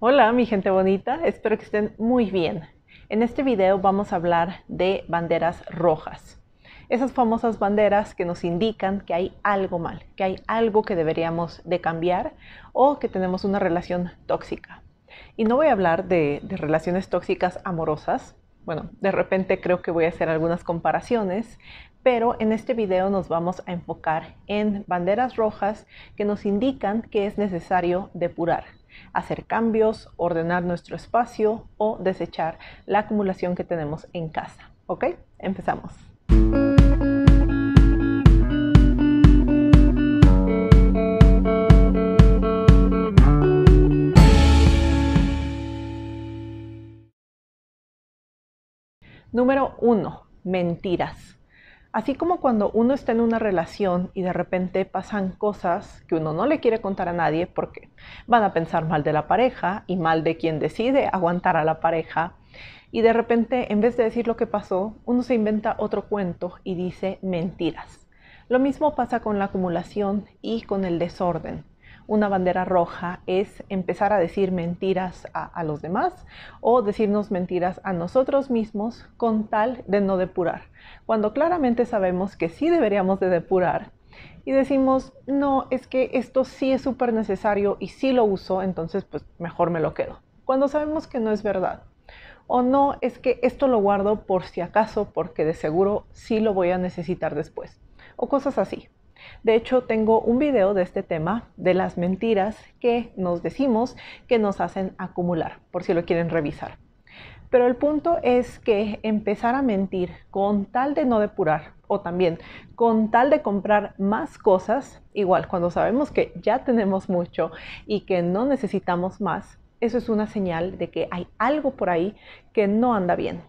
Hola mi gente bonita, espero que estén muy bien. En este video vamos a hablar de banderas rojas. Esas famosas banderas que nos indican que hay algo mal, que hay algo que deberíamos de cambiar o que tenemos una relación tóxica. Y no voy a hablar de, relaciones tóxicas amorosas, bueno, de repente creo que voy a hacer algunas comparaciones, pero en este video nos vamos a enfocar en banderas rojas que nos indican que es necesario depurar, hacer cambios, ordenar nuestro espacio o desechar la acumulación que tenemos en casa. ¿Ok? Empezamos. Número 1. Mentiras. Así como cuando uno está en una relación y de repente pasan cosas que uno no le quiere contar a nadie porque van a pensar mal de la pareja y mal de quien decide aguantar a la pareja, y de repente en vez de decir lo que pasó, uno se inventa otro cuento y dice mentiras. Lo mismo pasa con la acumulación y con el desorden una bandera roja es empezar a decir mentiras a, los demás o decirnos mentiras a nosotros mismos con tal de no depurar, cuando claramente sabemos que sí deberíamos de depurar y decimos, no, es que esto sí es súper necesario y sí lo uso, entonces pues mejor me lo quedo, cuando sabemos que no es verdad. O no, es que esto lo guardo por si acaso, porque de seguro sí lo voy a necesitar después. O cosas así. De hecho, tengo un video de este tema, de las mentiras que nos decimos que nos hacen acumular, por si lo quieren revisar. Pero el punto es que empezar a mentir con tal de no depurar o también con tal de comprar más cosas, igual cuando sabemos que ya tenemos mucho y que no necesitamos más, eso es una señal de que hay algo por ahí que no anda bien.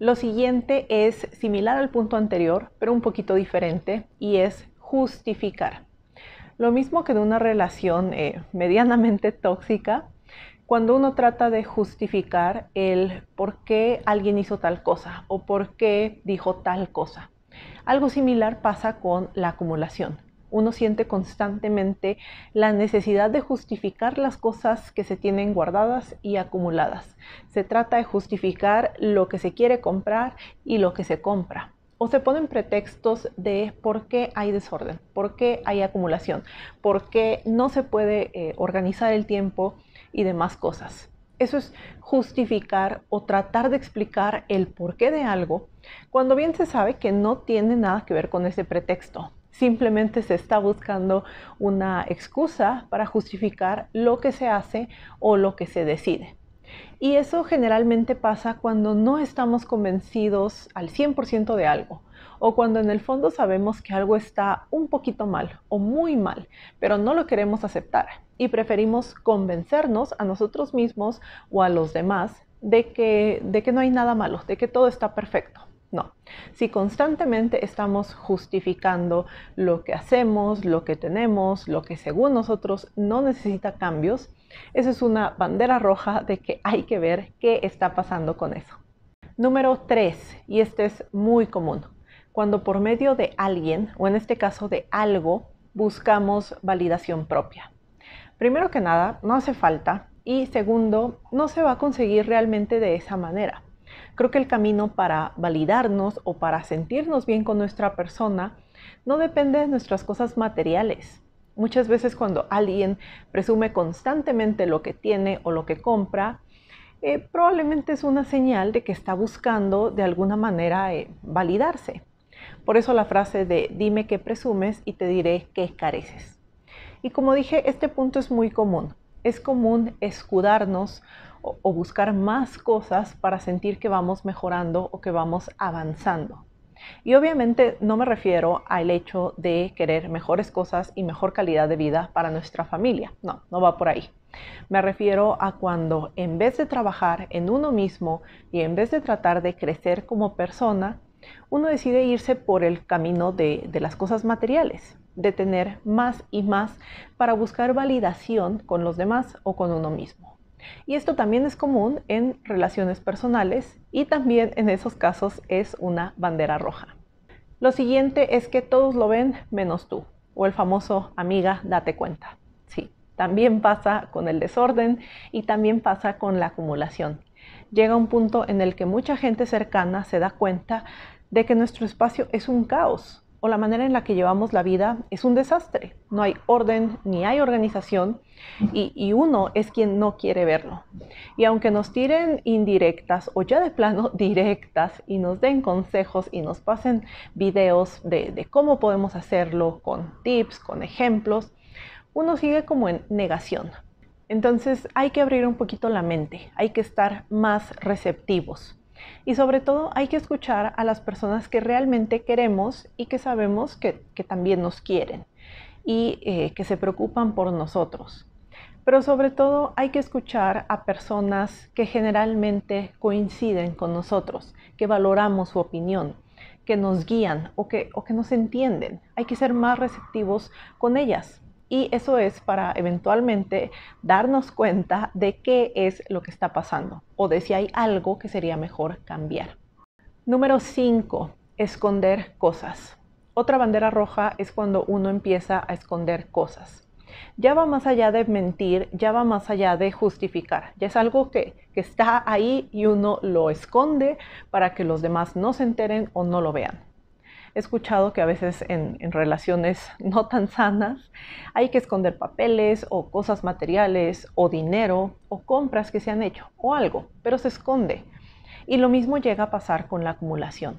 Lo siguiente es similar al punto anterior, pero un poquito diferente, y es justificar. Lo mismo que en una relación eh, medianamente tóxica, cuando uno trata de justificar el por qué alguien hizo tal cosa o por qué dijo tal cosa. Algo similar pasa con la acumulación. Uno siente constantemente la necesidad de justificar las cosas que se tienen guardadas y acumuladas. Se trata de justificar lo que se quiere comprar y lo que se compra o se ponen pretextos de por qué hay desorden, por qué hay acumulación, por qué no se puede eh, organizar el tiempo y demás cosas. Eso es justificar o tratar de explicar el porqué de algo cuando bien se sabe que no tiene nada que ver con ese pretexto. Simplemente se está buscando una excusa para justificar lo que se hace o lo que se decide. Y eso generalmente pasa cuando no estamos convencidos al 100% de algo o cuando en el fondo sabemos que algo está un poquito mal o muy mal, pero no lo queremos aceptar y preferimos convencernos a nosotros mismos o a los demás de que, de que no hay nada malo, de que todo está perfecto. No, si constantemente estamos justificando lo que hacemos, lo que tenemos, lo que según nosotros no necesita cambios, eso es una bandera roja de que hay que ver qué está pasando con eso. Número 3, y este es muy común, cuando por medio de alguien, o en este caso de algo, buscamos validación propia. Primero que nada, no hace falta, y segundo, no se va a conseguir realmente de esa manera. Creo que el camino para validarnos o para sentirnos bien con nuestra persona no depende de nuestras cosas materiales, Muchas veces cuando alguien presume constantemente lo que tiene o lo que compra, eh, probablemente es una señal de que está buscando de alguna manera eh, validarse. Por eso la frase de dime qué presumes y te diré qué careces. Y como dije, este punto es muy común. Es común escudarnos o buscar más cosas para sentir que vamos mejorando o que vamos avanzando. Y obviamente no me refiero al hecho de querer mejores cosas y mejor calidad de vida para nuestra familia. No, no va por ahí. Me refiero a cuando en vez de trabajar en uno mismo y en vez de tratar de crecer como persona, uno decide irse por el camino de, de las cosas materiales, de tener más y más para buscar validación con los demás o con uno mismo. Y esto también es común en relaciones personales y también en esos casos es una bandera roja. Lo siguiente es que todos lo ven menos tú, o el famoso amiga, date cuenta. Sí, también pasa con el desorden y también pasa con la acumulación. Llega un punto en el que mucha gente cercana se da cuenta de que nuestro espacio es un caos, o la manera en la que llevamos la vida es un desastre. No hay orden ni hay organización y, uno es quien no quiere verlo. Y aunque nos tiren indirectas o ya de plano directas y nos den consejos y nos pasen videos de cómo podemos hacerlo con tips, con ejemplos, uno sigue como en negación. Entonces hay que abrir un poquito la mente, hay que estar más receptivos. Y sobre todo hay que escuchar a las personas que realmente queremos y que sabemos que, también nos quieren y eh, que se preocupan por nosotros. Pero sobre todo hay que escuchar a personas que generalmente coinciden con nosotros, que valoramos su opinión, que nos guían o que nos entienden. Hay que ser más receptivos con ellas y eso es para eventualmente darnos cuenta de qué es lo que está pasando o de si hay algo que sería mejor cambiar. Número 5. Esconder cosas. Otra bandera roja es cuando uno empieza a esconder cosas. Ya va más allá de mentir, ya va más allá de justificar. Ya es algo que, que está ahí y uno lo esconde para que los demás no se enteren o no lo vean. He escuchado que a veces en, en relaciones no tan sanas hay que esconder papeles o cosas materiales o dinero o compras que se han hecho o algo, pero se esconde. Y lo mismo llega a pasar con la acumulación.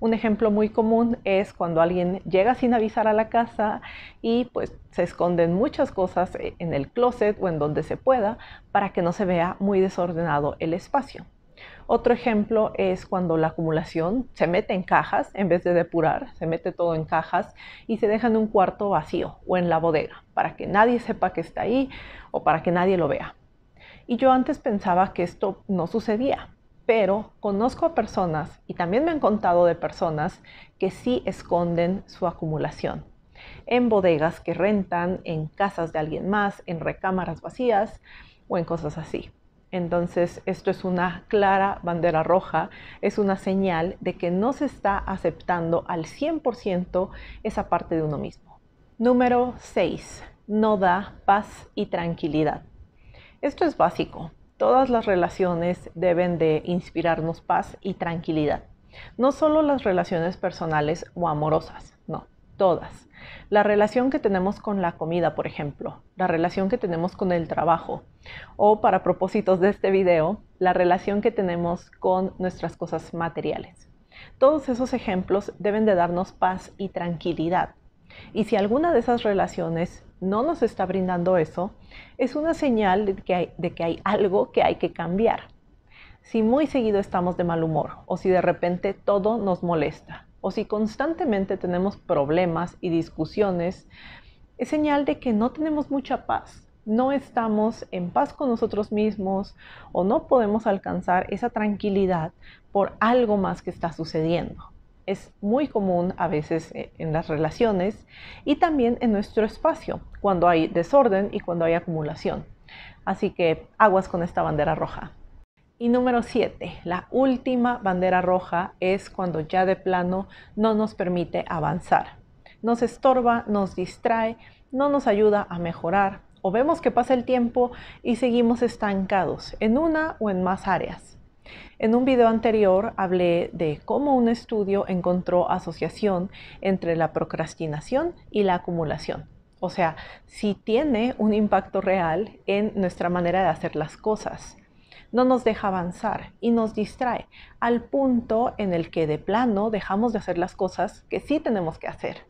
Un ejemplo muy común es cuando alguien llega sin avisar a la casa y pues se esconden muchas cosas eh, en el closet o en donde se pueda para que no se vea muy desordenado el espacio. Otro ejemplo es cuando la acumulación se mete en cajas en vez de depurar, se mete todo en cajas y se deja en un cuarto vacío o en la bodega para que nadie sepa que está ahí o para que nadie lo vea. Y yo antes pensaba que esto no sucedía, pero conozco a personas y también me han contado de personas que sí esconden su acumulación en bodegas que rentan, en casas de alguien más, en recámaras vacías o en cosas así. Entonces, esto es una clara bandera roja, es una señal de que no se está aceptando al 100% esa parte de uno mismo. Número 6. No da paz y tranquilidad. Esto es básico. Todas las relaciones deben de inspirarnos paz y tranquilidad. No solo las relaciones personales o amorosas, no todas. La relación que tenemos con la comida, por ejemplo, la relación que tenemos con el trabajo o, para propósitos de este video, la relación que tenemos con nuestras cosas materiales. Todos esos ejemplos deben de darnos paz y tranquilidad. Y si alguna de esas relaciones no nos está brindando eso, es una señal de que hay, de que hay algo que hay que cambiar si muy seguido estamos de mal humor o si de repente todo nos molesta o si constantemente tenemos problemas y discusiones, es señal de que no tenemos mucha paz, no estamos en paz con nosotros mismos o no podemos alcanzar esa tranquilidad por algo más que está sucediendo. Es muy común a veces e, en las relaciones y también en nuestro espacio, cuando hay desorden y cuando hay acumulación. Así que aguas con esta bandera roja. Y número 7, la última bandera roja es cuando ya de plano no nos permite avanzar. Nos estorba, nos distrae, no nos ayuda a mejorar o vemos que pasa el tiempo y seguimos estancados en una o en más áreas. En un video anterior hablé de cómo un estudio encontró asociación entre la procrastinación y la acumulación. O sea, si tiene un impacto real en nuestra manera de hacer las cosas no nos deja avanzar y nos distrae al punto en el que de plano dejamos de hacer las cosas que sí tenemos que hacer.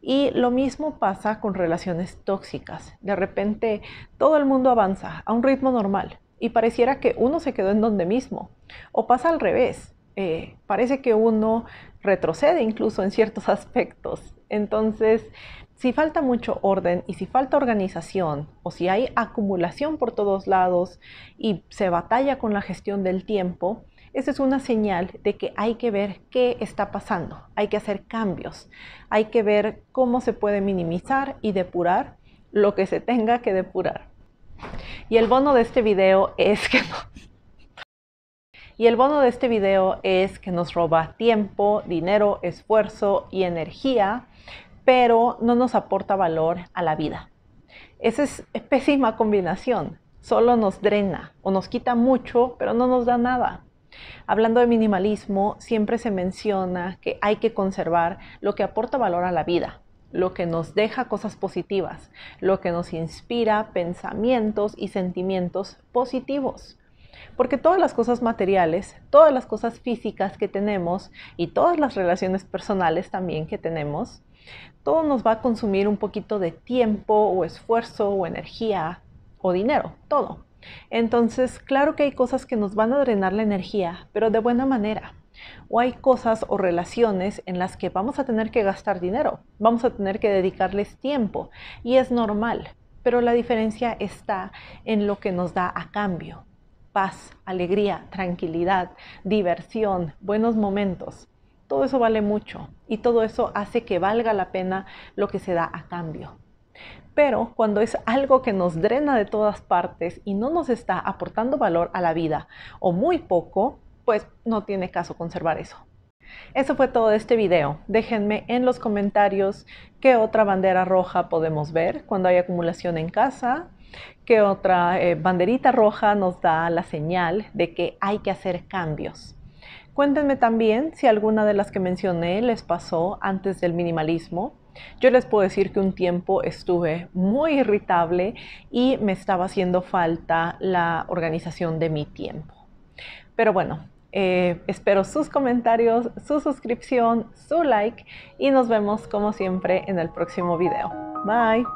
Y lo mismo pasa con relaciones tóxicas. De repente todo el mundo avanza a un ritmo normal y pareciera que uno se quedó en donde mismo. O pasa al revés. Eh, parece que uno retrocede incluso en ciertos aspectos. Entonces, si falta mucho orden y si falta organización o si hay acumulación por todos lados y se batalla con la gestión del tiempo, esa es una señal de que hay que ver qué está pasando, hay que hacer cambios, hay que ver cómo se puede minimizar y depurar lo que se tenga que depurar. Y el bono de este video es que nos... Y el bono de este video es que nos roba tiempo, dinero, esfuerzo y energía pero no nos aporta valor a la vida. Esa es, es pésima combinación. Solo nos drena o nos quita mucho, pero no nos da nada. Hablando de minimalismo, siempre se menciona que hay que conservar lo que aporta valor a la vida, lo que nos deja cosas positivas, lo que nos inspira pensamientos y sentimientos positivos. Porque todas las cosas materiales, todas las cosas físicas que tenemos y todas las relaciones personales también que tenemos, todo nos va a consumir un poquito de tiempo o esfuerzo o energía o dinero, todo. Entonces, claro que hay cosas que nos van a drenar la energía, pero de buena manera. O hay cosas o relaciones en las que vamos a tener que gastar dinero, vamos a tener que dedicarles tiempo y es normal, pero la diferencia está en lo que nos da a cambio. Paz, alegría, tranquilidad, diversión, buenos momentos. Todo eso vale mucho y todo eso hace que valga la pena lo que se da a cambio. Pero cuando es algo que nos drena de todas partes y no nos está aportando valor a la vida o muy poco, pues no tiene caso conservar eso. Eso fue todo de este video. Déjenme en los comentarios qué otra bandera roja podemos ver cuando hay acumulación en casa, qué otra eh, banderita roja nos da la señal de que hay que hacer cambios. Cuéntenme también si alguna de las que mencioné les pasó antes del minimalismo. Yo les puedo decir que un tiempo estuve muy irritable y me estaba haciendo falta la organización de mi tiempo. Pero bueno, eh, espero sus comentarios, su suscripción, su like y nos vemos como siempre en el próximo video. Bye.